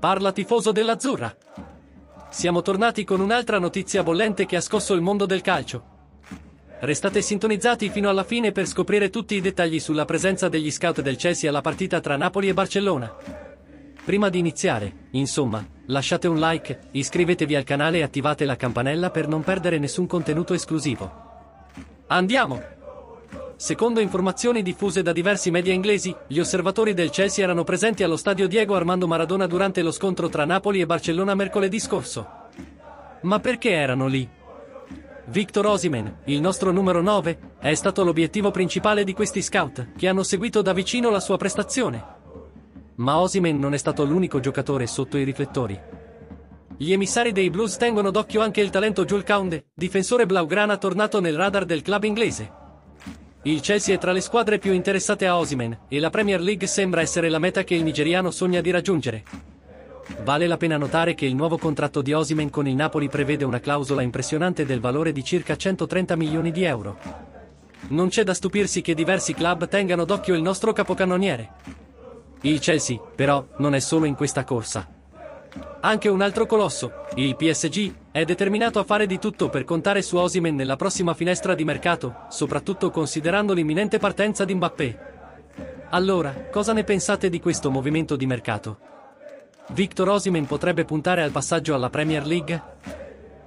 Parla tifoso dell'Azzurra. Siamo tornati con un'altra notizia bollente che ha scosso il mondo del calcio. Restate sintonizzati fino alla fine per scoprire tutti i dettagli sulla presenza degli scout del Chelsea alla partita tra Napoli e Barcellona. Prima di iniziare, insomma, lasciate un like, iscrivetevi al canale e attivate la campanella per non perdere nessun contenuto esclusivo. Andiamo! Secondo informazioni diffuse da diversi media inglesi, gli osservatori del Chelsea erano presenti allo stadio Diego Armando Maradona durante lo scontro tra Napoli e Barcellona mercoledì scorso. Ma perché erano lì? Victor Osimen, il nostro numero 9, è stato l'obiettivo principale di questi scout, che hanno seguito da vicino la sua prestazione. Ma Osimen non è stato l'unico giocatore sotto i riflettori. Gli emissari dei Blues tengono d'occhio anche il talento Jules Kounde, difensore blaugrana tornato nel radar del club inglese. Il Chelsea è tra le squadre più interessate a Osimen, e la Premier League sembra essere la meta che il nigeriano sogna di raggiungere. Vale la pena notare che il nuovo contratto di Osimen con il Napoli prevede una clausola impressionante del valore di circa 130 milioni di euro. Non c'è da stupirsi che diversi club tengano d'occhio il nostro capocannoniere. Il Chelsea, però, non è solo in questa corsa. Anche un altro colosso, il PSG, è determinato a fare di tutto per contare su Osimen nella prossima finestra di mercato, soprattutto considerando l'imminente partenza di Mbappé. Allora, cosa ne pensate di questo movimento di mercato? Victor Osimen potrebbe puntare al passaggio alla Premier League?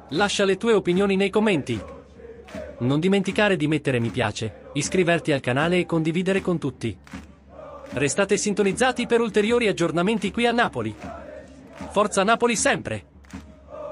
Lascia le tue opinioni nei commenti. Non dimenticare di mettere mi piace, iscriverti al canale e condividere con tutti. Restate sintonizzati per ulteriori aggiornamenti qui a Napoli. Forza Napoli sempre!